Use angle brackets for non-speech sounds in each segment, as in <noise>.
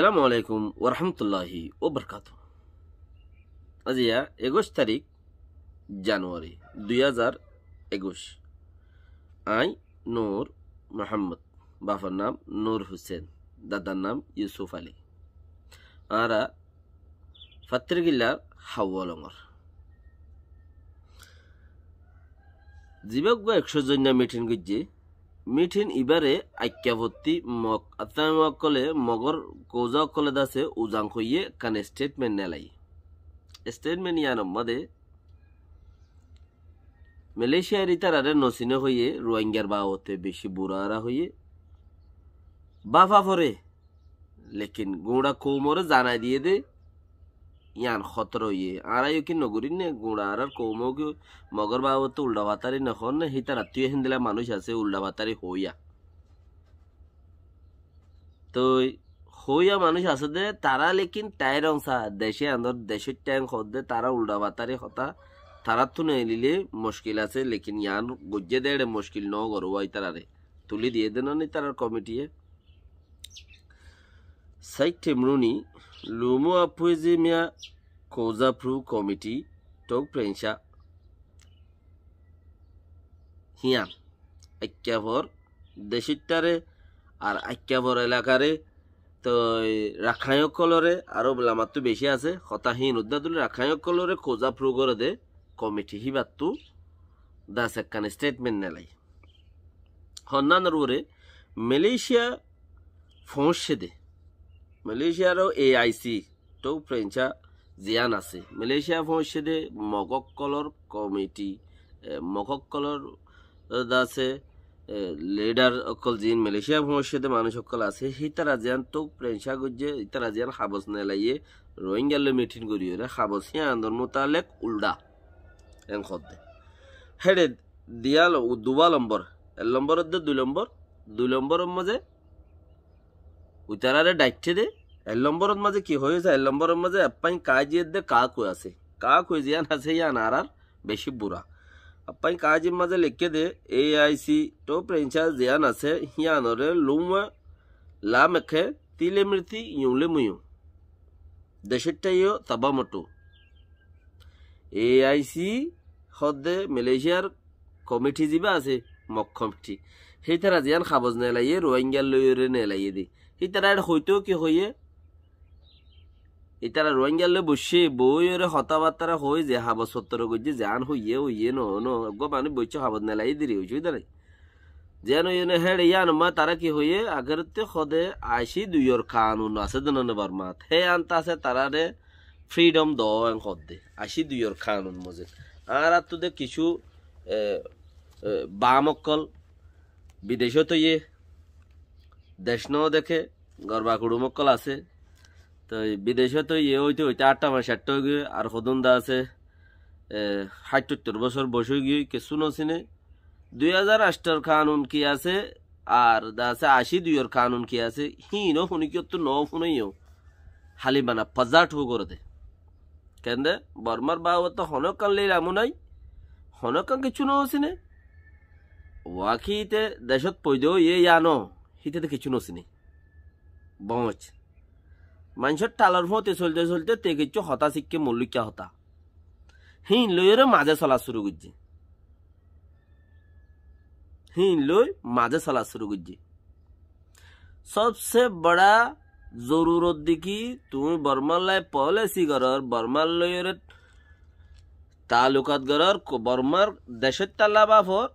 আসসালামু আলাইকুম ওরহামতুল্লাহি ওবরকাত আজিয়া একুশ তারিখ জানুয়ারি দুই হাজার একুশ আই নূর মোহাম্মদ বাবার নাম নূর হোসেন দাদার নাম ইউসুফ আলী আরা ফাত্রিগিল্লার হাওয়ালঙর জীবক বা একশো জন্য মিটিং গুজি মিঠিন ইবারে আক্যাবত্তি মক আত্মকলে মগর কলে দাসে উজাং হইয়ে কানে স্টেটমেন্ট নেলাই স্টেটমেন্ট ইয়ান মদে মালয়েশিয়ার আরে নসিনে হইয়ে রোহিঙ্গার বাবতে বেশি বুড়ারা হইয়ে বাফা ফরে লেকিন গোড়া কৌমরে জানাই দিয়ে দে ইয়ান খতর ইয়ে আর কি নগরী নে গুড়া আর কৌম মগর বাবত উল্ডা বাতারি নখন না হিতা রাতিও হিন্দিলা মানুষ আছে উল্ডা বাতারি হইয়া তো হইয়া মানুষ আছে দে তারা লেকিন তাই রংসা দেশে আন্দর দেশের টাইম হত দে তারা উল্ডা বাতারি হতা তারা তো নিলে মুশকিল আছে লেকিন ইয়ান গজ্জে দেড়ে মুশকিল ন গরুয়া ইতারে তুলি দিয়ে দেন তার কমিটিয়ে সাইট টেমরুনি lumo apwezimia koza pru komiti tok prensha hian akyavor deshittare ar akyavor elakare to rakhayo kolore aro blamatu beshi ase khotahin uddadul rakhayo kolore koza pru gore de komiti hibattu dasakkan statement nelai honnan rure malaysia ফোঁসে দেয় মালয়েশিয়ারও AIC তো ফ্রেঞ্চা জিয়ান আছে Malaysia ভবিষ্যতে মকক্কলর committee মকক্কলর আছে leader অকল জিন মালয়েশিয়া ভবিষ্যতে মানুষ অকল আছে হিতারা জিয়ান তো প্রেঞ্চা গুজে হিতারা জিয়ান হাবস নেলাইয়ে রোহিঙ্গা লো মিটিং করি রে হাবস হিয়া আন্দোলন মোতালেক উল্ডা এন খদ্দে হেডে দিয়াল দুবা নম্বর এক নম্বর দুই নম্বর দুই নম্বরের মজে উতারারে ডাইটে দে এল নম্বরত মাঝে কি হয়ে যায় এল নম্বরের মাঝে আপ্পাই কাজিয়ের দে কা কই আছে কা কই জিয়ান আছে ইয়ান আর আর বেশি বুড়া আপ্পাই কাজির মাঝে লিখে দে এ আই সি টো প্রেঞ্চাস জিয়ান আছে হিয়ানরে লুম লা মেখে তিলে মৃতি ইউলে মুয়ু দেশেরটাইও তাবা মটু এ আই সি হদে মালয়েশিয়ার কমিটি যিবা আছে মক্ষমটি সেই তারা জিয়ান খাবজ নেলাইয়ে রোহিঙ্গা লইরে নেলাইয়ে দি সেই তারা হইতেও কি হইয়ে ইতারা রোহিঙ্গা লে বসে বইরে হতাবার্তারা হয়ে যে হাবজ সত্তর গজি জান হইয়ে হইয়ে ন ন গো মানে বইছে হাবজ নেলাই দেরি হইছে তারাই যেন ইয়ে হেড ইয়ান মা তারা কি হইয়ে আগের তে সদে আইসি দুইয়ের কানুন আছে দনবার মাত হে আনতা আছে তারা রে ফ্রিডম দ খদ দে আইসি দুইয়ের কানুন মজে আর তোদের কিছু বামকল বিদেশও তো ইয়ে দেশনও দেখে গরবা কুড়ুমকল আছে তো বিদেশে তো ইয়ে হইতে হইতে আটটা মাস আটটা গিয়ে আর হদন্দা আছে ষাটত্তর বছর বসে গিয়ে কিছু নচিনে দুই হাজার আষ্টর কানুন কি আছে আর দা আছে আশি দুইয়ের কানুন কি আছে হি ন শুনি কিয়তো তো ন শুনেও হালি বানা পজা ঠু করে দে কেন দে বর্মার বাবা তো লেই লীলামু নাই হনকান কিছু নচিনে ওয়াকিতে দেশত পৈদো ইয়ে ইয়ানো হিতে কিছু নসিনি বঁচ মানুষের টালর ফতে চলতে চলতে তে কিছু হতা শিখকে মল্লিকা হতা হিন লইয়ের মাঝে চলা শুরু করছে হিন লই মাঝে চলা শুরু করছে সবচেয়ে বড়া জরুরত দেখি তুমি বর্মালায় পলিসি গরর বর্মার লইয়ের তালুকাত গরর বর্মার দেশের তালা বাফর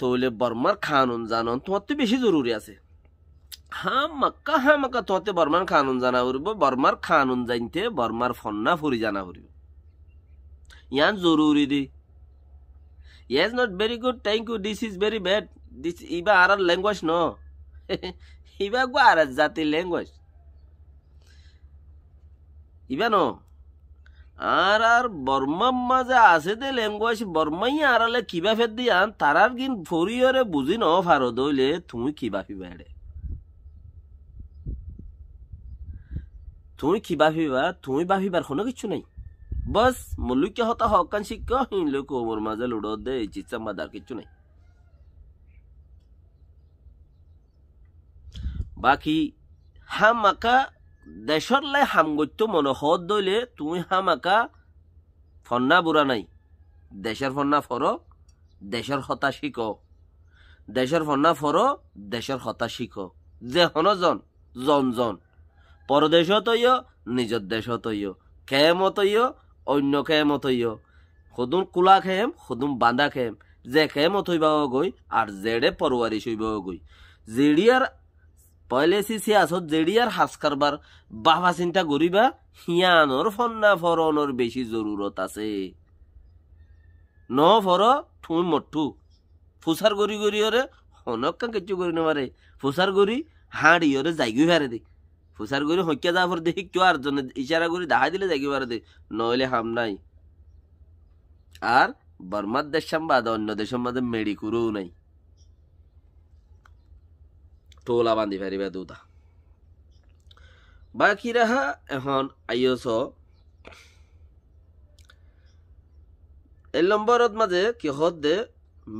তোলে বর্মার খানুন জানন তোমার তো বেশি জরুরি আছে হ্যাঁ মাক্কা হ্যাঁ মাক্কা তোমাতে বর্মার খানুন জানা পড়ব বর্মার খানুন জানতে বর্মার ফন্না ফুরি জানা পড়ব ইয়ান জরুরি দি ইয়াজ not very good thank you this is very bad this ইবা আর ল্যাঙ্গুয়েজ ন <laughs> ইবা গো আর জাতির ল্যাঙ্গুয়েজ ইবা ন আর আর বর্মার মাঝে আছে দে ল্যাঙ্গুয়েজ বর্মাই আড়ালে কিবা ফের দিয়ান তার আর গিন ফরিয়রে বুঝি ন ফারো দইলে তুমি কিবা ফিবা এড়ে তুমি কিবা ফিবা তুমি বাফিবার কোনো কিছু নাই বস মল্লুকে হতা হকান শিক হিন লোক ওমর মাঝে লুড়ো দে চিচা মাদার কিছু নাই বাকি হা মাকা দেশর লাই হামগত্য মনে হত দইলে তুমি হামাকা ফন্না বুড়া নাই দেশের ফন্না ফর দেশের হতা শিক দেশের ফন্না ফর দেশের হতা শিক যে হনজন জন জন জন পরদেশতইয় নিজের দেশতইয় খেমতইয় অন্য খেমতইয় সদুম কোলা খেম সদুম বান্ধা খেম যে খেম থইবাও গৈ আর জেড়ে পরোয়ারি সইবাও গৈ জেড়িয়ার পয়লেসি সিয়াসত জেডিয়ার হাস কারবার বাবা চিন্তা করিবা হিয়ানর ফন্না ফরনর বেশি জরুরত আছে ন ফর ঠুই মঠু ফুসার গরি গরি ওরে হনক্কা কিছু করি নেবারে ফুসার গরি হাঁড়ি ওরে জায়গি হারে দে ফুসার গরি হকিয়া যাওয়ার দেখি কেউ আর জনে ইশারা করে দেখা দিলে জাগি পারে দে নইলে হাম নাই আর বর্মার দেশ সম্বাদ অন্য দেশের মধ্যে মেডিকুরও নাই টোলা বান্ধি ফেরিবে দুটা বাকি রাহা এখন আইয়স এই নম্বর মাঝে কিহত দে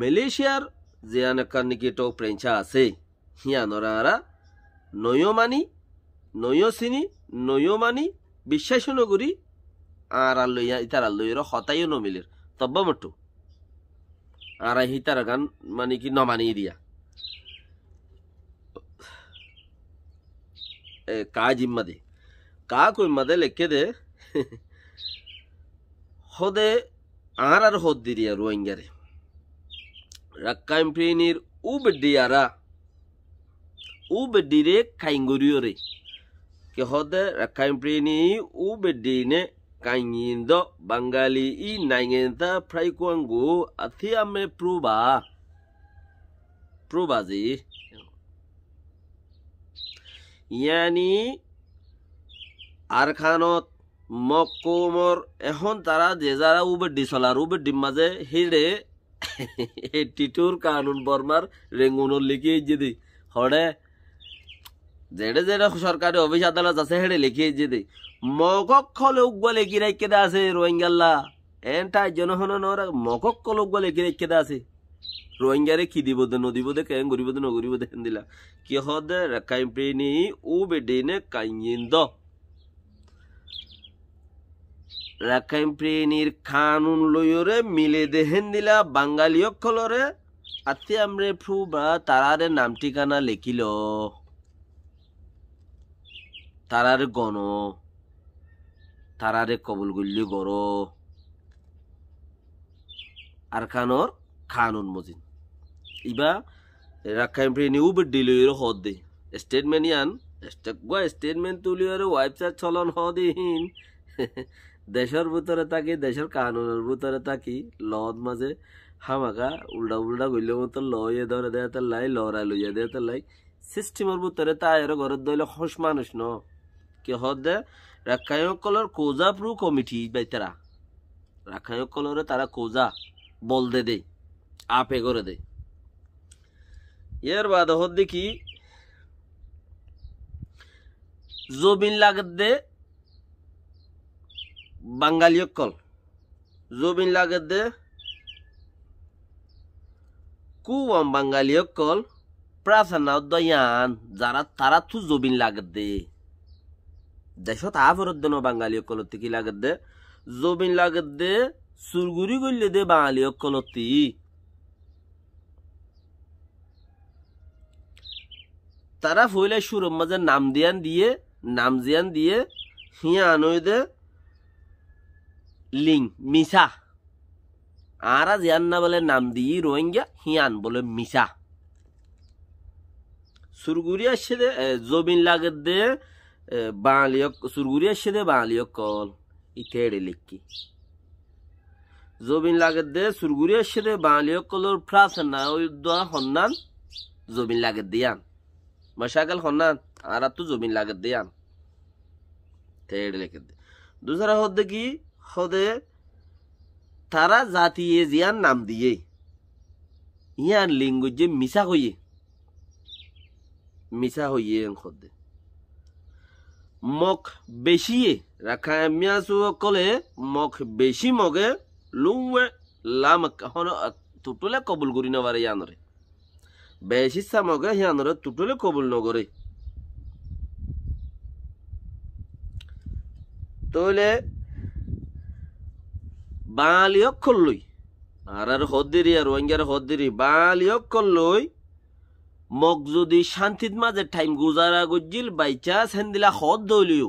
মেলেশিয়ার যে একান নাকি টক প্রেঞ্চা আছে হিয়ানরা আরা নয় মানি নয় চিনি মানি বিশ্বাস নগরী আর আর লইয়া ইতার আর লইয়ের হতাইও নমিলের তব্বা মটু আর হিতার গান মানে কি নমানি দিয়া ಕಾಜಿಮ್ಮದೆ ಕಾಕುಯ್ಮದೆ ಲೆಕ್ಕದೆ ಹೊದೆ ಆರರ ಹೊದ್ದಿರಿಯರು ಹಂಗ್ಯಾರೆ ರಕ್ಕಾಯಂ ಪ್ರೀನೀರ್ ಊ ಬೆಡ್ಡಿಯಾರ ಊ ಬೆಡ್ಡಿರೆ ಕೈಂಗುರಿಯೋರಿ ಕೆ ಹೊದೆ ರಕ್ಕಾಯಂ ಪ್ರೀನಿ ಊ ಬೆಡ್ಡಿನೆ ಕೈಂಗಿಂದೋ ಬಂಗಾಲಿ ಈ ನೈಂಗೆಂತ ಫ್ರೈಕುವಂಗು ಅತಿ ಅಮ್ಮೆ ಪ್ರೂಬಾ ಪ್ರೂಬಾಜಿ ইয়ানি আরখানত মকমর এখন তারা যে যারা চলা ডিসলার উবে ডিম মাঝে হিড়ে টিটুর কানুন বর্মার রেঙ্গুনর লিখিয়ে যদি হড়ে যেটা যেটা সরকারি অফিস আদালত আছে হেড়ে লিখিয়ে যদি মকক খলে উগুয়া লিখি রাখতে আছে রোহিঙ্গাল্লা এনটা জনহন মকক খলে উগুয়া লিখি রাখতে আছে রোহিঙ্গারে কি দিব দে নদিব দে কেন গরিব দে নগরিব দে হেন দিলা কি হদ কাইম্প্রেনি ও বেডেনে কাইয়েন্দ রাকাইম্প্রেনির কানুন লয়রে মিলে দেহেন দিলা বাঙালি অক্ষলরে আতি আমরে ফ্রু বা তারারে নাম ঠিকানা লেখিল তারার গণ তারারে কবল গুল্লি গড় আর কানর kanun mozin iba rakkaim pri ni হদ diluiro hodde ইয়ান yan gua তুলি tuliore website cholon hode hin দেশের ভিতরে থাকি দেশের কানুনের ভিতরে থাকি লদ মাঝে হামাকা উল্টা উল্টা গইলে মতো লয়ে ধরে দেয় তার লাই লড়াই লইয়া দেয় তার লাই সিস্টেমের ভিতরে তাইর ঘরের দইলে হস মানুষ ন কে হদে রাখায়কলর কোজা প্রু কমিটি বাই বাইতারা রাখায়কলরে তারা কোজা বল দে দেয় আপে করে দেয় এর বাদ হদ্দি কি জমিন লাগদে বাঙালি কল জমিন দে কুম বাঙালি কল প্রাসানা দয়ান যারা তারা তু জমিন লাগদে দেশত আবর দেন বাঙালি কলত কি লাগদে জমিন দে সুরগুড়ি করলে দে বাঙালি কলতি তারা ফইলে সুরম মাঝে নাম দিয়ান দিয়ে নাম জিয়ান দিয়ে হিয়া দে লিং মিশা আরা জিয়ান না বলে নাম দিয়ে রোহিঙ্গা হিয়ান বলে মিসা সুরগুরিয়া সেদে জমিন লাগে দে বাঙালি সুরগুরিয়া সেদে বাঙালিয়ক কল ইতেড়ে লিখি জমিন লাগে দে সুরগুরিয়া সেদে বাঙালিয়ক কলর ফ্রাস না ওই দোয়া হন্নান জমিন লাগে দিয়ান मशाकल होना আর তো জমিন লাগত दे यान तेड़ लेके दे दूसरा होते कि होते তারা জাতি এ জিয়ান নাম দিয়ে ইয়ান লিঙ্গুজে মিশা হইয়ে মিশা হইয়ে খদে মক বেশিয়ে রাখা মিয়াসু কলে মক বেশি মগে লুমে লাম হন তুটলে কবুল করি নেবারে ইয়ানরে বেশি মগে হিয়ানোর টুটলে কবুল নগরে তইলে বালি অক্ষর লই আর আর হদ্দিরি আর রোহিঙ্গার হদ্দিরি বালি অক্ষর লই মগ যদি শান্তিত মাঝে টাইম গুজারা গজ্জিল বাইচা সেন্দিলা হদ দইলিও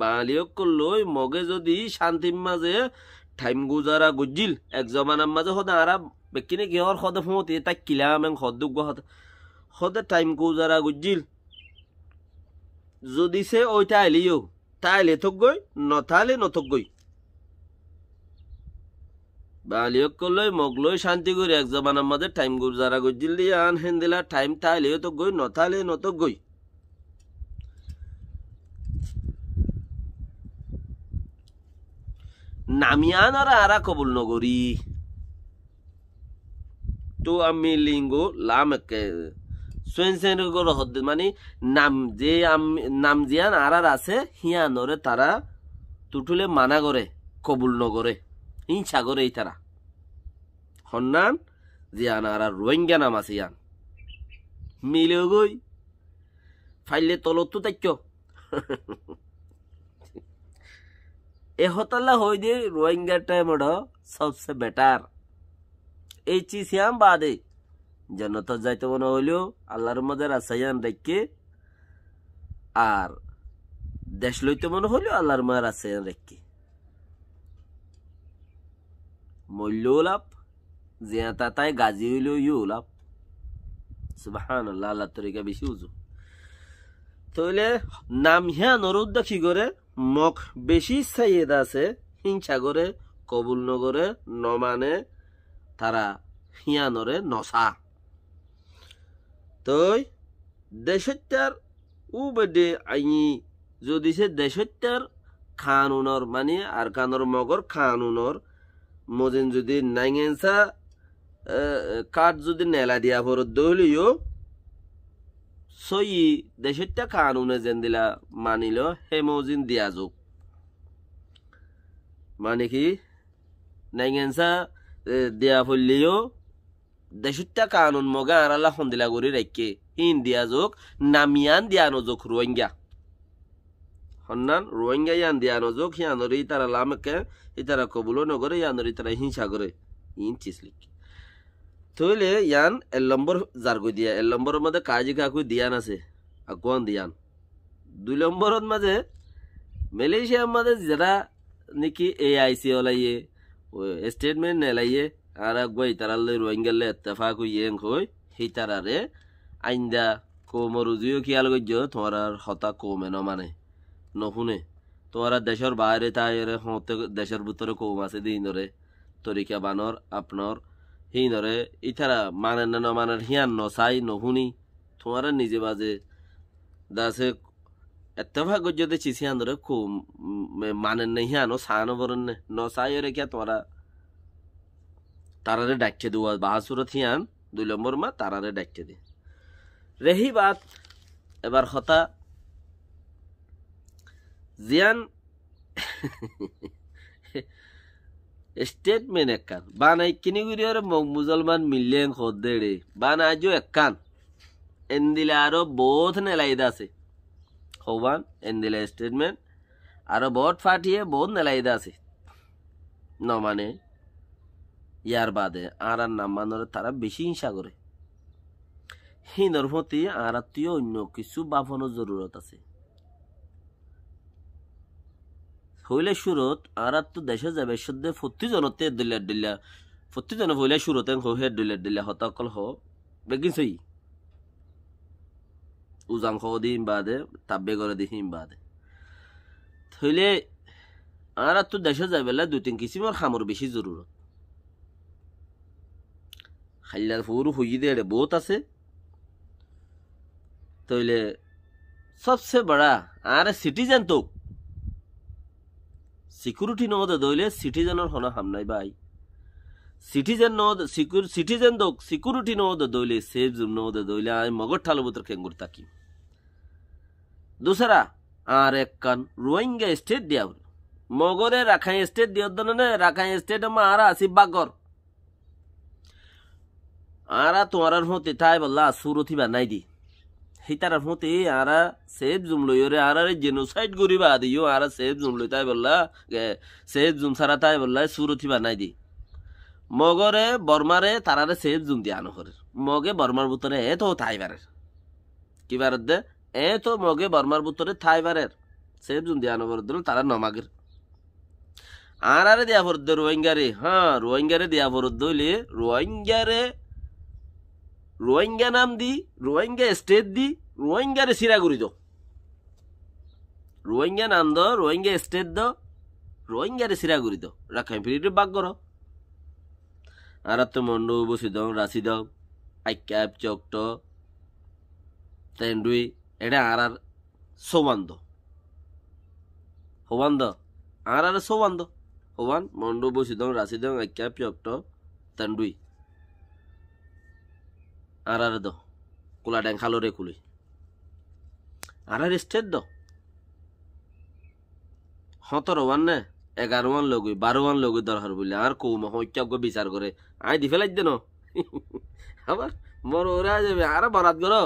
বালি অক্ষর লই মগে যদি শান্তির মাঝে টাইম গুজারা গজ্জিল এক জমানার মাঝে হদ আরা বেকিনে গেহর সদে ফুমতি তাই কিলাম এং সদ্দুক গহত সদে টাইম কো গুজিল যদি চে সে ওইটা আইলিও তাইলে থক গৈ নথালে নথক গই বালিয়ক কলই লৈ শান্তি কৰি এক জমানার মাঝে টাইম গুর যারা গজিল আন সেন্দিলা টাইম তাই তাইলে তো গৈ নথালে নথক গৈ নামিয়ান আৰু আৰা কবুল নগরী তো আমি লিঙ্গু লামকে সুয়েনসেনগর মানে নাম যে নাম জিয়ান আর আছে হিয়া নরে তারা তুটুলে মানা করে কবুল নগরে হিংসা করে এই তারা হন্নান জিয়ান আর রোহিঙ্গা নাম আছে ইয়ান মিলেও গই ফাইলে তলত তো তাক্য এহতাল্লা হই দিয়ে রোহিঙ্গাটা টাইম সবসে বেটার এই চিসিয়াম বাদে জন্নত যাইতে মনে হইলেও আল্লাহর মধ্যে রাসায়ান রেখে আর দেশ লইতে মনে হইলেও আল্লাহর মধ্যে রাসায়ান রেখে মূল্য ওলাপ জিয়া তা তাই গাজি হইলেও ইউ ওলাপ সুবাহান আল্লাহ আল্লাহ তরিকা বেশি উজু তাহলে হ্যাঁ নরুদ দেখি করে মখ বেশি সাইয়েদ আছে হিংসা করে কবুল নগরে নমানে তারা হিয়ানরে নসা তই দেশত্যার উ বেডে আইনি যদি সে দেশত্যার খানুনর মানে আর কানর মগর খানুনর মজিন যদি নাইংসা কাঠ যদি নেলা দিয়া ভর দহলিও সই দেশত্যা খানুনে যেন দিলা মানিল মজিন দিয়া যোগ মানে কি নাইংসা দিয়াফলিও দেশুত্যা কানুন মগা আৰালা সন্দিলা কৰি ৰাখে হিন দিয়া যোগ নামিয়ান দিয়া নযোগ ৰোহিংগা সন্মান ৰোহিংগা ইয়ান দিয়া নযোগ সিয়ানৰে ইতাৰা লামকে ইতাৰা কবলৈ নগৰে ইয়ানৰে ইতাৰা হিংসা কৰে ইন চিচলিক থৈলে ইয়ান এল নম্বৰ জাৰগৈ দিয়া এল নম্বৰৰ মাজে কাজি কাকৈ দিয়ান আছে আকৌ দিয়ান দুই নম্বৰত মাজে মেলেছিয়াৰ মাজে যেতিয়া নেকি এ আই চি ওলাইয়ে স্টেটমেন্ট নেলাইয়ে আর গই তারালে রোহিঙ্গালে এত্তেফা কইয়েন কই সেই তারারে আইন্দা কৌমরুজিও কিয়াল গজ্য তোমার আর হতা ন মানে নহুনে তোমার দেশের বাইরে তাই হতে দেশের ভিতরে কৌম আছে দিনরে তরিকা বানর আপনার হিনরে ইথারা মানে না মানে হিয়ান নসাই নহুনি তোমারা নিজে বাজে দাসে এত্তেফাক যদি চিসি আন্দরে খুব মানেন নেই হিয়ানো সাহানো বরণ ন সাইরে কিয়া তোমরা তারারে ডাকছে দু বাহাসুর হিয়ান দুই নম্বর মা তারারে ডাকছে দি রেহি বাত এবার হতা জিয়ান স্টেটমেন্ট একান বান কিনি গুড়িয়ার মুসলমান মিললেন খদ্দে রে বান আজও একান দিলে আরো বোধ নেলাইদা আছে Hovan എന്നുള്ള স্টেটমেন্ট আৰু বহুত ফাটিয়ে বহুত নেলাইদা আছে ন মানে ইয়াৰ বাদে আর আর নাম মানরে তারা বেশি হিংসা করে হিনর প্রতি আর আত্মীয় অন্য কিছু বাফনের জরুরত আছে হইলে সুরত আর তো দেশে যাবে সদ্যে প্রতিজনতে দিল্লা দিল্লা প্রতিজনে হইলে সুরতে হে দিল্লা দিল্লা হতাকল হ বেগিন উজান দিম বাদে তাব্বে করে দিহিম বাদে থইলে আর তো দেশে যাই দুই তিন কিসিমের খামর বেশি জরুরত খাইলার ফুরু হুই দেড়ে বহুত আছে তইলে সবচেয়ে বড়া আরে সিটিজেন তো সিকিউরিটি নদ দইলে সিটিজেনের হনা হামনাই ভাই সিটিজেন নদ সিকিউর সিটিজেন দোক সিকিউরিটি নদ দইলে সেফ জুম নদ দইলে আমি মগর ঠালবতর খেঙ্গুর তাকিম দুসরা আর এক কান রোহিঙ্গা স্টেট দিয়াউর মগরে রাখাই স্টেট দিয়দনে রাখাই স্টেট আর আসি বাগর আরা তোমার হতে তাই বললা উঠিবা নাই দি হিতার হতে আরা সেব জুম লই রে আর জেনোসাইড গরিবা দিও আর সেব জুম লই তাই বললা সেব জুম সারা তাই বললা সুরথি নাই দি মগরে বর্মারে তারারে সেব জুম দিয়ে আনো মগে বর্মার ভিতরে এত তাইবারের কিবার দে এ তো মগে বর্মার থাই বারের সেব জুন দিয়া নগর দিল তারা নমাগের আর আরে দিয়া ভরত দে রোহিঙ্গারে হ্যাঁ রোহিঙ্গারে দিয়া ভরত দইলে রোহিঙ্গারে রোহিঙ্গা নাম দি রোহিঙ্গা স্টেট দি রোহিঙ্গারে সিরাগুড়ি দো রোহিঙ্গা নাম দো রোহিঙ্গা স্টেট দো রোহিঙ্গারে সিরাগুড়ি দো রাখাই ফিরিটি বাক করো আর তো মন্ডু বসি দং রাশি দাও আইক্যাপ চকট তেন্ডুই এটা আর সৌবান্ধ সৌবান্ধ আর আর সৌবান্ধ হোবান মন্ড বসিদং রাশিদং আখ্যা পিয়ক্ত তান্ডুই আর আর দ কোলা ডেঙ্খালো রে কুলুই আর আর স্টেট দ হতর ওয়ান না এগারো ওয়ান লগুই বারো ওয়ান লগুই দরকার বললে আর কৌম হইক্যাগ বিচার করে আই দি ফেলাই দেন <laughs> আবার মর ওরা যাবে আর বরাত করো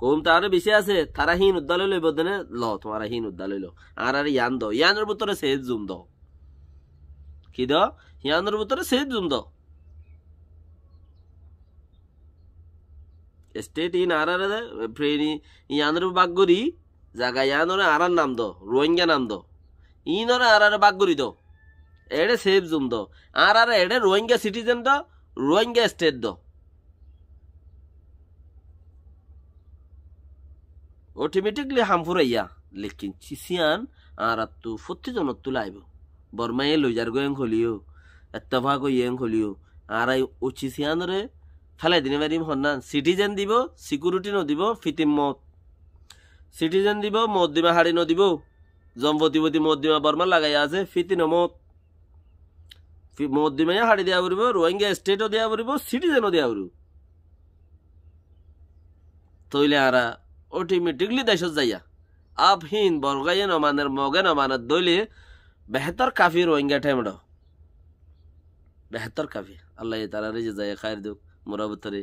কম তারে বেশি আছে তারা হীন উদ্দাল লইব দেনে ল তোমার হীন উদ্দাল ল আর আর ইয়ান দ ইয়ানের ভিতরে সেজ জুম দ কি দ ইয়ানের ভিতরে সেজ জুম দ স্টেট ইন আর আর ফ্রেনি ইয়ানের বাগ্যরি জায়গা ইয়ানরে আর আর নাম দ রোহিঙ্গা নাম দ ইনরে আর আর বাগ্যরি দ এড়ে সেভ জুম দ আর আর এড়ে রোহিঙ্গা সিটিজেন দ রোহিঙ্গা স্টেট দ অটোমেটিকলি হামফুরাইয়া লেকিন চিসিয়ান আর আত্মু প্রতিজনত তুলে আইব বর্মায়ে লইজার গয়েং হলিও এত্তফা ইয়েং হলিও আর আই ও চিসিয়ানরে ফেলাই দিনে পারিম হন্না সিটিজেন দিব সিকিউরিটি নদিব ফিতিম মত সিটিজেন দিব মদ দিমা হাড়ি নদিব জম্পতিপতি মদ দিমা বর্মা লাগাইয়া আছে ফিতিন মত মদ দিমাইয়া হাড়ি দিয়া পড়ব রোহিঙ্গা স্টেটও দিয়া পড়ব সিটিজেনও দিয়া পড়ব তৈলে আরা অটোমেটিকলি দেশত যাইয়া আবহীন বর্গাইয়ে নমানের মগে নমানের দইলে বেহতর কাফি রোহিঙ্গা ঠেম বেহতর কাফি আল্লাহ তারা রেজে যায় খায়ের দুক মোরাবতরে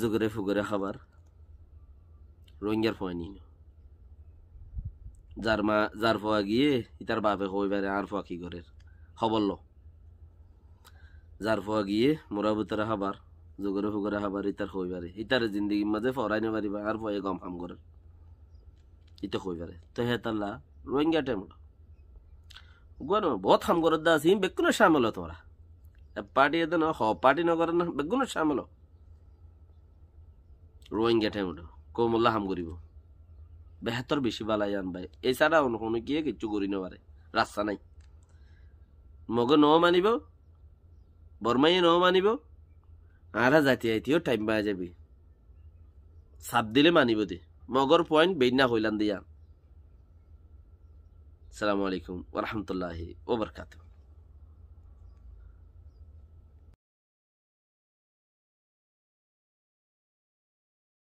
জুগরে ফুগরে খাবার রোহিঙ্গার ফোয়া নিন যার মা যার ফোয়া গিয়ে ইতার বাপে হইবারে আর ফোয়া কি ঘরের খবর লো যার ফোয়া গিয়ে মোরাবতরে খাবার জগরে ফুগরে হাবার ইতার হই পারে ইতার জিন্দগি মাঝে ফরাই নে পারিবা আর ভয়ে গম হাম করে ইতে হই পারে তো হে তাল্লা রোহিঙ্গা টাইম গুয়ার বহুত হাম করে দা সিম বেকুনে শামিল তোমরা পার্টি এদিন হ পার্টি ন করে না বেগুনে সামল রোহিঙ্গা টাইম কৌমল্লা হাম করিব বেহাতর বেশি বালাই আনবাই এছাড়া অন্য কোনো গিয়ে কিচ্ছু করি না রাস্তা নাই মগ ন মানিব বর্মাই ন মানিব আরা যাইতে আইতেও টাইম পাওয়া যাবি সাপ দিলে মানিব দে মগর পয়েন্ট বেইনা হইলান দিয়া সালামু আলাইকুম ওরহামতুল্লাহ ওবরকাতু